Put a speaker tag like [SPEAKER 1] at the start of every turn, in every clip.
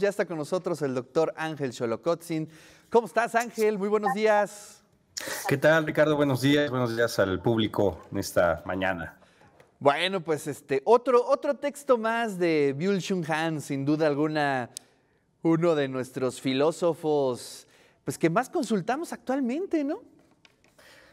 [SPEAKER 1] Ya está con nosotros el doctor Ángel Cholocotsin. ¿Cómo estás, Ángel? Muy buenos días.
[SPEAKER 2] ¿Qué tal, Ricardo? Buenos días. Buenos días al público en esta mañana.
[SPEAKER 1] Bueno, pues este, otro, otro texto más de Byul Shung Han, sin duda alguna, uno de nuestros filósofos, pues que más consultamos actualmente, ¿no?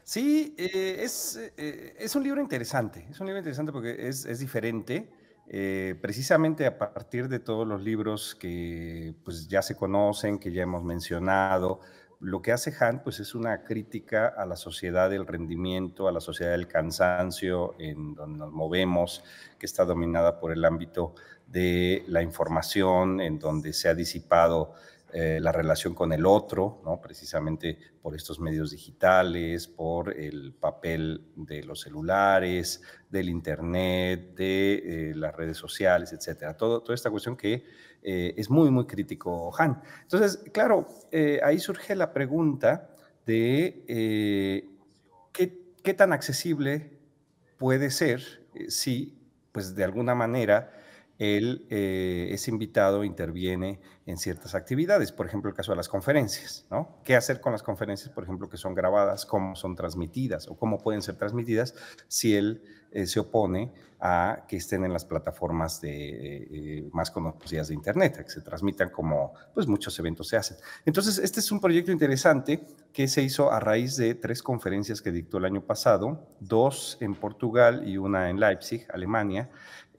[SPEAKER 1] Sí, eh, es, eh, es, un libro interesante. Es un libro interesante
[SPEAKER 2] porque es, es diferente. Eh, precisamente a partir de todos los libros que pues, ya se conocen, que ya hemos mencionado, lo que hace Han pues, es una crítica a la sociedad del rendimiento, a la sociedad del cansancio, en donde nos movemos, que está dominada por el ámbito de la información, en donde se ha disipado eh, la relación con el otro, ¿no? precisamente por estos medios digitales, por el papel de los celulares, del Internet, de eh, las redes sociales, etcétera. toda esta cuestión que eh, es muy, muy crítico, Han. Entonces, claro, ahí surge la pregunta de ¿qué, ¿qué, tan accesible puede ser si, pues de alguna manera, él es invitado, interviene en ciertas actividades, por ejemplo, el caso de las conferencias, ¿no? ¿Qué hacer con las conferencias, por ejemplo, que son grabadas, cómo son transmitidas o cómo pueden ser transmitidas si él eh, se opone a que estén en las plataformas de, eh, eh, más conocidas de Internet, que se transmitan como pues, muchos eventos se hacen. Entonces, este es un proyecto interesante que se hizo a raíz de tres conferencias que dictó el año pasado, dos en Portugal y una en Leipzig, Alemania.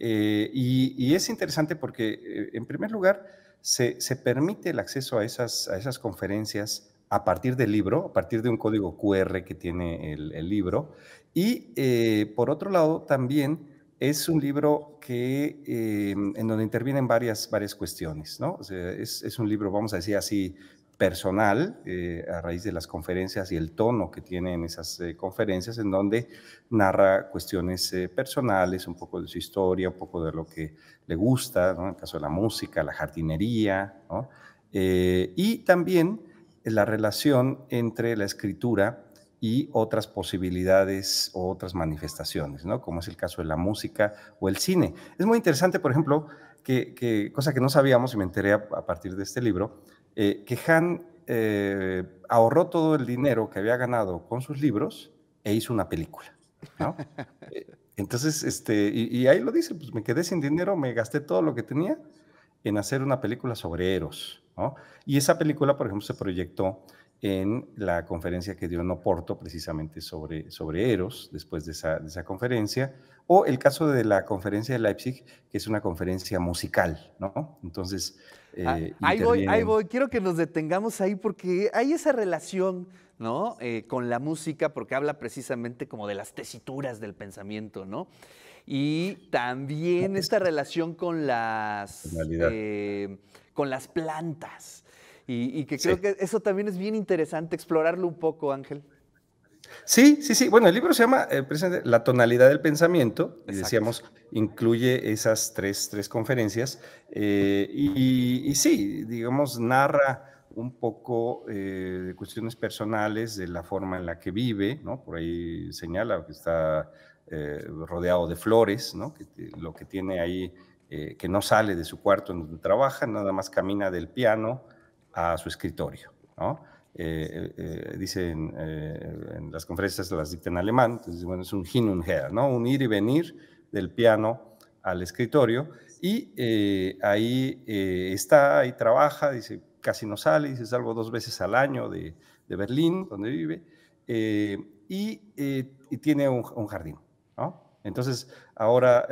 [SPEAKER 2] y, y es interesante porque, en primer lugar, se, permite el acceso a esas, a esas conferencias a partir del libro, a partir de un código QR que tiene el, libro. Y eh, por otro lado, también es un libro que, eh, en donde intervienen varias, varias cuestiones, ¿no? es, es, un libro, vamos a decir así, personal eh, a raíz de las conferencias y el tono que tiene en esas eh, conferencias, en donde narra cuestiones eh, personales, un poco de su historia, un poco de lo que le gusta, en el caso de la música, la jardinería, y también la relación entre la escritura y otras posibilidades o otras manifestaciones, ¿no? como es el caso de la música o el cine. Es muy interesante, por ejemplo, que, cosa que no sabíamos y me enteré a partir de este libro, eh, que Han eh, ahorró todo el dinero que había ganado con sus libros e hizo una película. Eh, entonces, este, y, ahí lo dice, pues me quedé sin dinero, me gasté todo lo que tenía en hacer una película sobre Eros. Y esa película, por ejemplo, se proyectó en la conferencia que dio en Oporto precisamente sobre, sobre Eros, después de esa, conferencia, o el caso de la conferencia de Leipzig, que es una conferencia musical, ¿no? Entonces... Ah, eh, ahí voy, ahí voy,
[SPEAKER 1] quiero que nos detengamos ahí porque hay esa relación, ¿no? Eh, con la música, porque habla precisamente como de las tesituras del pensamiento, ¿no? Y también esta relación con las, eh, con las plantas y, que creo que eso también es bien interesante explorarlo un poco, Ángel.
[SPEAKER 2] Sí, sí, sí. Bueno, el libro se llama eh, La tonalidad del pensamiento, y decíamos, incluye esas tres, tres conferencias, eh, y, sí, digamos, narra un poco eh, de cuestiones personales de la forma en la que vive, ¿no? Por ahí señala que está rodeado de flores, ¿no? lo que tiene ahí, que no sale de su cuarto en donde trabaja, nada más camina del piano a su escritorio. Eh, eh, eh, dicen en las conferencias las dicta en alemán, entonces bueno, es un hin und her, ¿no? un ir y venir del piano al escritorio y ahí está, ahí trabaja, dice, casi no sale, dice, salgo dos veces al año de, de Berlín, donde vive, y, tiene un, jardín. Entonces ahora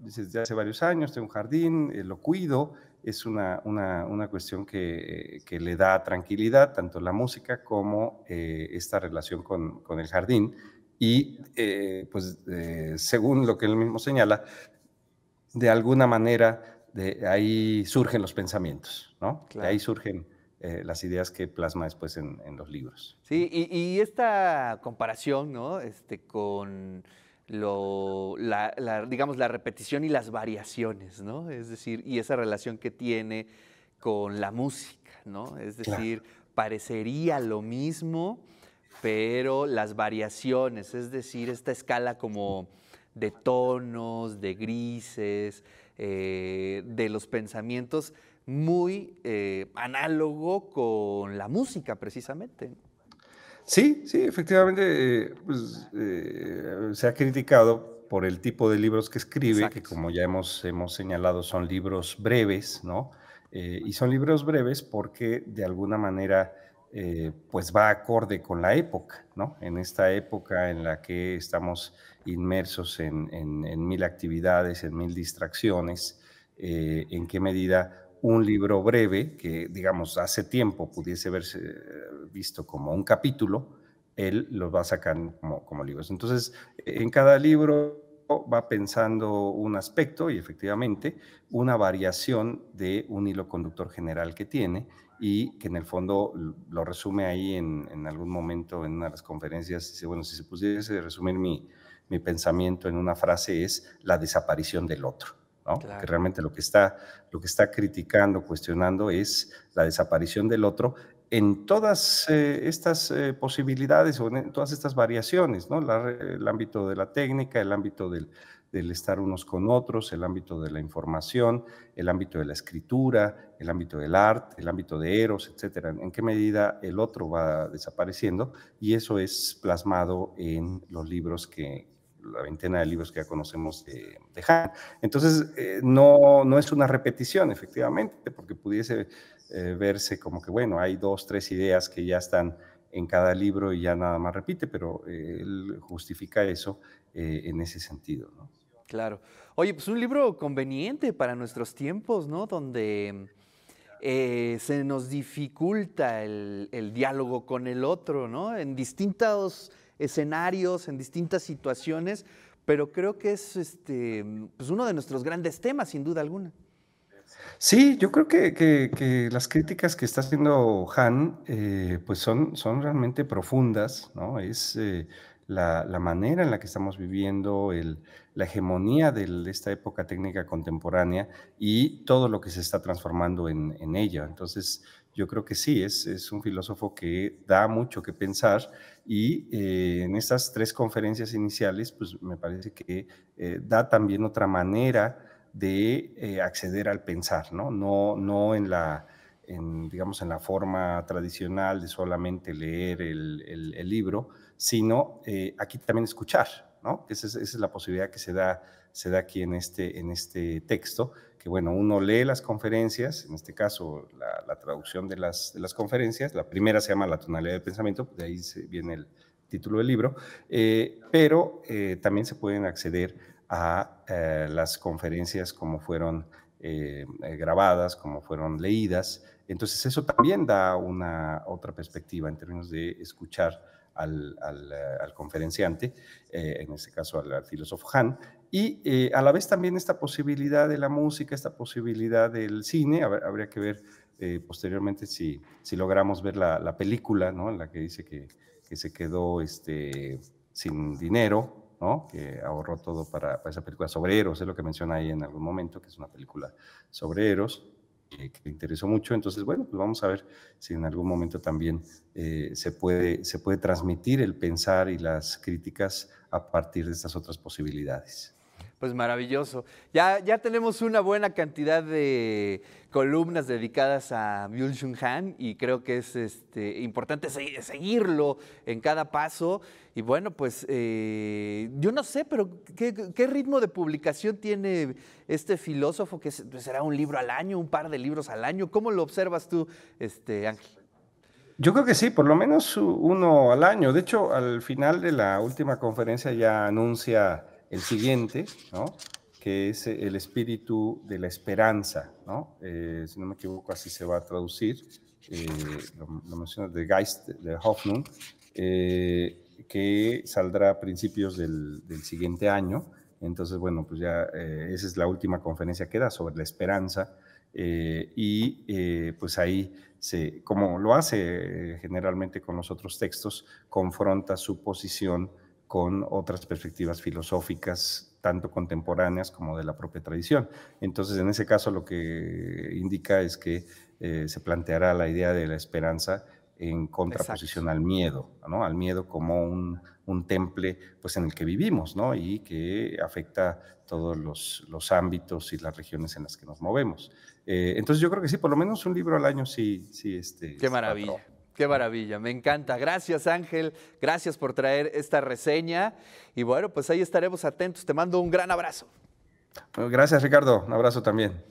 [SPEAKER 2] desde hace varios años, tengo un jardín, lo cuido es una, una, cuestión eh, que, le da tranquilidad, tanto la música como eh, esta relación con, el jardín. Y eh, pues según lo que él mismo señala, de alguna manera de ahí surgen los pensamientos, ¿no? De ahí surgen las ideas que plasma después en, los libros.
[SPEAKER 1] Sí, y, y, esta comparación, ¿no? Este, con la, digamos, la repetición y las variaciones, ¿no? Es decir, y esa relación que tiene con la música, ¿no? Es decir, parecería lo mismo, pero las variaciones, es decir, esta escala como de tonos, de grises, eh, de los pensamientos, muy eh, análogo con la música precisamente.
[SPEAKER 2] Sí, sí, efectivamente, eh, pues, eh, se ha criticado por el tipo de libros que escribe, que como ya hemos, hemos señalado son libros breves, ¿no? Eh, y son libros breves porque de alguna manera pues va acorde con la época, ¿no? En esta época en la que estamos inmersos en mil actividades, en mil distracciones, en qué medida un libro breve que, digamos, hace tiempo pudiese verse eh, visto como un capítulo, él los va sacando como, como libros. Entonces, en cada libro va pensando un aspecto y efectivamente una variación de un hilo conductor general que tiene y que en el fondo lo resume ahí en, algún momento en una de las conferencias. Bueno, si se pudiese resumir mi, mi pensamiento en una frase es la desaparición del otro que realmente lo que, está, lo que está criticando, cuestionando es la desaparición del otro en todas eh, estas eh, posibilidades o en todas estas variaciones, ¿no? el ámbito de la técnica, el ámbito del, estar unos con otros, el ámbito de la información, el ámbito de la escritura, el ámbito del arte, el ámbito de eros, etcétera. En qué medida el otro va desapareciendo y eso es plasmado en los libros que, la veintena de libros que ya conocemos eh, de, Han. Entonces, eh, no, no es una repetición, efectivamente, porque pudiese eh, verse como que, bueno, hay dos, tres ideas que ya están en cada libro y ya nada más repite, pero él justifica eso en ese sentido.
[SPEAKER 1] Claro. Oye, pues un libro conveniente para nuestros tiempos, ¿no? Donde... se nos dificulta el, el, diálogo con el otro, ¿no? En distintos escenarios, en distintas situaciones, pero creo que es este, pues uno de nuestros grandes temas, sin duda alguna.
[SPEAKER 2] Sí, yo creo que, que, las críticas que está haciendo Han eh, pues son, son realmente profundas, ¿no? Es eh, la, la, manera en la que estamos viviendo, el, la hegemonía de esta época técnica contemporánea y todo lo que se está transformando en, en ella. Entonces, yo creo que sí, es, un filósofo que da mucho que pensar y eh, en estas tres conferencias iniciales, pues me parece que eh, da también otra manera de eh, acceder al pensar, ¿no? No, no en la... digamos, en la forma tradicional de solamente leer el, libro, sino aquí también escuchar, ¿no? esa es la posibilidad que se da se da aquí en este, en este texto, que bueno, uno lee las conferencias, en este caso la, traducción de las, conferencias, la primera se llama La tonalidad de pensamiento, de ahí viene el título del libro, eh, pero eh, también se pueden acceder a eh, las conferencias como fueron grabadas, como fueron leídas. Entonces eso también da una otra perspectiva en términos de escuchar al, conferenciante, en este caso al filósofo Han, y eh, a la vez también esta posibilidad de la música, esta posibilidad del cine, habría que ver eh, posteriormente si, logramos ver la, película, En la que dice que, se quedó este, sin dinero, Que ahorró todo para, esa película sobre Eros, es lo que menciona ahí en algún momento, que es una película sobre Eros, eh, que le interesó mucho. Entonces, bueno, pues vamos a ver si en algún momento también puede, se puede transmitir el pensar y las críticas a partir de estas otras posibilidades.
[SPEAKER 1] Pues maravilloso. Ya, ya tenemos una buena cantidad de columnas dedicadas a Byul Shun Han y creo que es este, importante seguirlo en cada paso. Y bueno, pues eh, yo no sé, pero ¿qué, ritmo de publicación tiene este filósofo? que pues, será un libro al año, un par de libros al año? ¿Cómo lo observas tú, este, Ángel?
[SPEAKER 2] Yo creo que sí, por lo menos uno al año. De hecho, al final de la última conferencia ya anuncia el siguiente, ¿no? que es el espíritu de la esperanza, ¿no? Eh, si no me equivoco, así se va a traducir, eh, lo, de Geist de Hoffnung, eh, que saldrá a principios del, del, siguiente año. Entonces, bueno, pues ya esa es la última conferencia que da sobre la esperanza. y pues ahí, se, como lo hace generalmente con los otros textos, confronta su posición con otras perspectivas filosóficas, tanto contemporáneas como de la propia tradición. Entonces, en ese caso, lo que indica es que eh, se planteará la idea de la esperanza en contraposición al miedo, al miedo como un, temple pues, en el que vivimos ¿no? y que afecta todos los, ámbitos y las regiones en las que nos movemos. Eh, entonces yo creo que sí, por lo menos un libro al año sí. sí este,
[SPEAKER 1] Qué maravilla. Qué maravilla, me encanta. Gracias Ángel, gracias por traer esta reseña y bueno, pues ahí estaremos atentos. Te mando un gran abrazo.
[SPEAKER 2] Gracias Ricardo, un abrazo también.